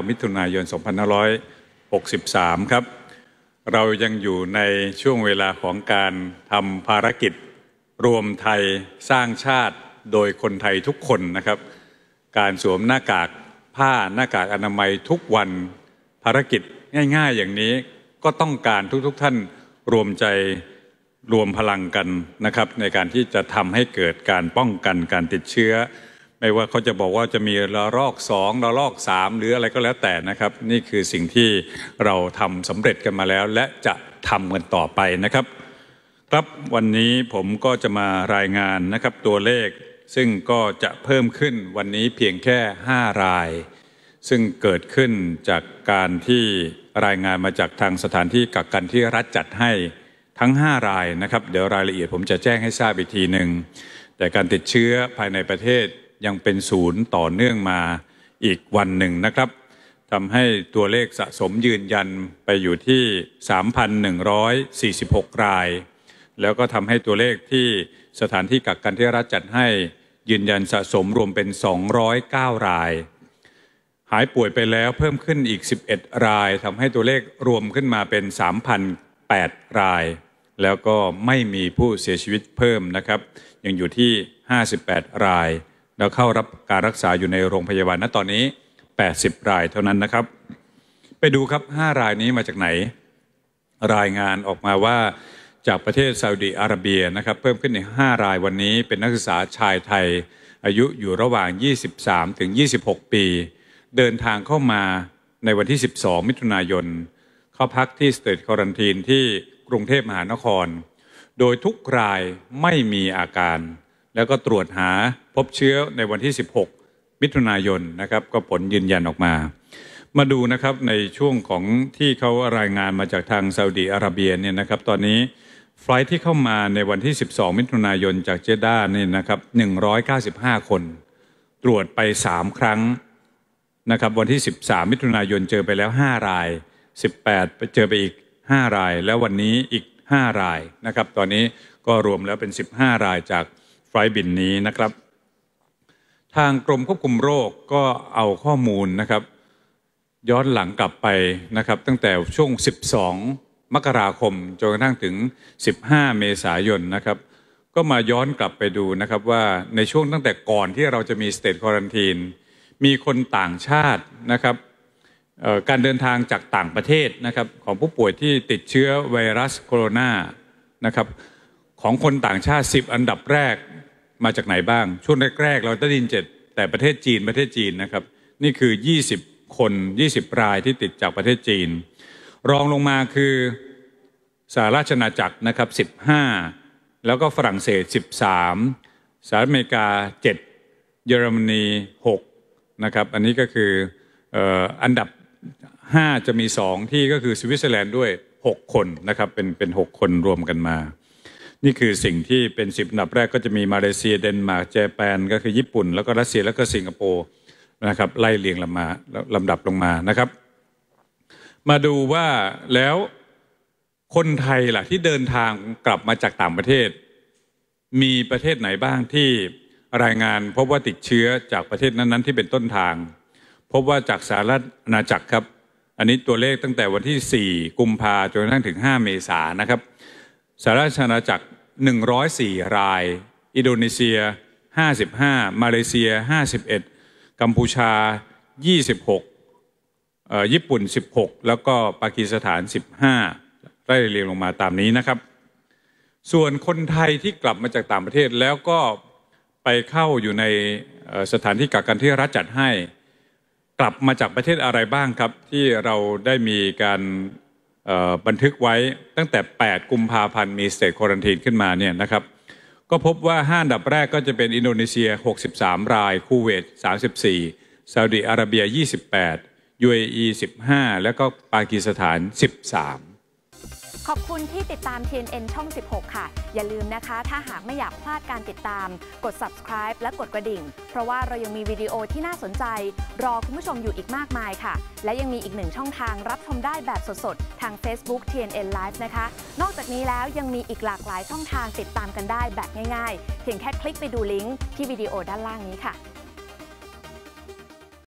9มิถุนายน 2563 ครับ เรายังอยู่ในช่วงเวลาของการทำภารกิจ รวมไทยสร้างชาติโดยคนไทยทุกคนนะครับ การสวมหน้ากากผ้าหน้ากากอนามัยทุกวันภารกิจง่าย ๆอย่างนี้ก็ต้องการทุกๆท่านรวมใจรวมพลังกันนะครับ ในการที่จะทำให้เกิดการป้องกันการติดเชื้อไม่ว่าเขาจะบอกว่าจะมีระลอกสองระลอกสามหรืออะไรก็แล้วแต่นะครับ นี่คือสิ่งที่เราทำสำเร็จกันมาแล้ว และจะทำกันต่อไปนะครับครับวันนี้ผมก็จะมารายงานนะครับตัวเลขซึ่งก็จะเพิ่มขึ้นวันนี้เพียงแค่ 5 ราย ซึ่งเกิดขึ้นจากการที่รายงานมาจากทางสถานที่กักกันที่รัฐจัดให้ทั้ง 5 รายนะครับ เดี๋ยวรายละเอียดผมจะแจ้งให้ทราบอีกทีหนึ่งแต่การติดเชื้อภายในประเทศยังเป็นศูนย์ต่อเนื่องมาอีกวันหนึ่งนะครับทำให้ตัวเลขสะสมยืนยันไปอยู่ที่ 3,146 ราย แล้วก็ทำให้ตัวเลขที่สถานที่กักกันที่รัฐจัดให้ยืนยันสะสมรวมเป็น 209 ราย หายป่วยไปแล้วเพิ่มขึ้นอีก 11 รายทำให้ตัวเลขรวมขึ้นมาเป็น3,008ราย แล้วก็ไม่มีผู้เสียชีวิตเพิ่มนะครับ ยังอยู่ที่ 58 รายแล้วเข้ารับการรักษาอยู่ในโรงพยาบาลณตอนนี้ 80 รายเท่านั้นนะครับ ไปดูครับ 5 รายนี้มาจากไหน รายงานออกมาว่าจากประเทศซาอุดีอาระเบียนะครับ เพิ่มขึ้นใน 5 รายวันนี้ เป็นนักศึกษาชายไทย อายุอยู่ระหว่าง 23ถึง26 ปี เดินทางเข้ามาในวันที่ 12 มิถุนายนเข้าพักที่สเตทควอรันทีนที่กรุงเทพมหานคร โดยทุกรายไม่มีอาการแล้วก็ตรวจหาพบเชื้อในวันที่ 16 มิถุนายนนะครับก็ผลยืนยันออกมา มาดูนะครับในช่วงของที่เขารายงานมาจากทางซาอุดีอาระเบียเนี่ยนะครับตอนนี้ไฟล์ที่เข้ามาในวันที่ 12 มิถุนายนจากเจด้าเนี่ยนะครับ 195 คน ตรวจไป3ครั้งนะครับวันที่ 13 มิถุนายนเจอไปแล้ว 5 ราย 18เจอไปอีก5ราย แล้ววันนี้อีก5รายนะครับตอนนี้ก็รวมแล้วเป็น15 รายจากลา์บินนี้นะครับ ทางกรมควบคุมโรคก็เอาข้อมูลนะครับย้อนหลังกลับไปนะครับ ตั้งแต่ช่วง 12 มกราคมจนกระทั่งถึง 15 เมษายนนะครับ ก็มาย้อนกลับไปดูนะครับว่าในช่วงตั้งแต่ก่อนที่เราจะมีสเตทควอรันทีนมีคนต่างชาตินะครับการเดินทางจากต่างประเทศนะครับของผู้ป่วยที่ติดเชื้อไวรัสโคโรนานะครับของคนต่างชาติ 10 อันดับแรกมาจากไหนบ้างช่วงแรกๆ เราได้ยินเจ็ดแต่ประเทศจีนประเทศจีนนะครับ นี่คือ 20 คน 20 รายที่ติดจากประเทศจีน รองลงมาคือสหราชนาจักรนะครับ15 แล้วก็ฝรั่งเศส13สหรัฐอเมริกา7เยอรมนี 6 นะครับ อันนี้ก็คืออันดับ 5 จะมี 2 ที่ก็คือสวิตเซอร์แลนด์ด้วย 6 คนนะครับ เป็นเป็น6คนรวมกันมานี่คือสิ่งที่เป็นสิบอันดับแรกก็จะมีมาเลเซียเดนมาร์กเจแปนก็คือ ญี่ปุ่น แล้วก็รัสเซียแล้วก็สิงคโปร์นะครับไล่เรียงลำมาลำดับลงมานะครับ มาดูว่าแล้วคนไทยล่ะที่เดินทางกลับมาจากต่างประเทศมีประเทศไหนบ้างที่รายงานพบว่าติดเชื้อจากประเทศนั้นๆที่เป็นต้นทาง พบว่าจากสหรัฐอาณาจักรครับ อันนี้ตัวเลขตั้งแต่วันที่4กุมภาจนกระทั่งถึง5เมษายนนะครับสหราชอาณาจักร104ราย อินโดนีเซีย55มาเลเซีย51กัมพูชา26ญี่ปุ่น16แล้วก็ปากีสถาน15ไล่เรียงลงมาตามนี้นะครับ ส่วนคนไทยที่กลับมาจากต่างประเทศแล้วก็ไปเข้าอยู่ในสถานที่กักกันที่รัฐจัดให้ กลับมาจากประเทศอะไรบ้างครับ ที่เราได้มีการบันทึกไว้ตั้งแต่ 8 กุมภาพันธ์มีสเตทควอนตีนขึ้นมาเนี่ยนะครับก็พบว่าห้าดับแรกก็จะเป็นอินโดนีเซีย 63 ราย คูเวต34ซาอุดิอาระเบีย 28 UAE 15 แล้วก็ปากีสถาน 13ขอบคุณที่ติดตาม TNN ช่อง 16 ค่ะ อย่าลืมนะคะ ถ้าหากไม่อยากพลาดการติดตามกด subscribe และกดกระดิ่ง เพราะว่าเรายังมีวิดีโอที่น่าสนใจ รอคุณผู้ชมอยู่อีกมากมายค่ะ และยังมีอีกหนึ่งช่องทางรับชมได้แบบสดๆ ทาง Facebook TNN Live นะคะ นอกจากนี้แล้วยังมีอีกหลากหลายช่องทาง ติดตามกันได้แบบง่ายๆ เพียงแค่คลิกไปดูลิงก์ที่วิดีโอด้านล่างนี้ค่ะ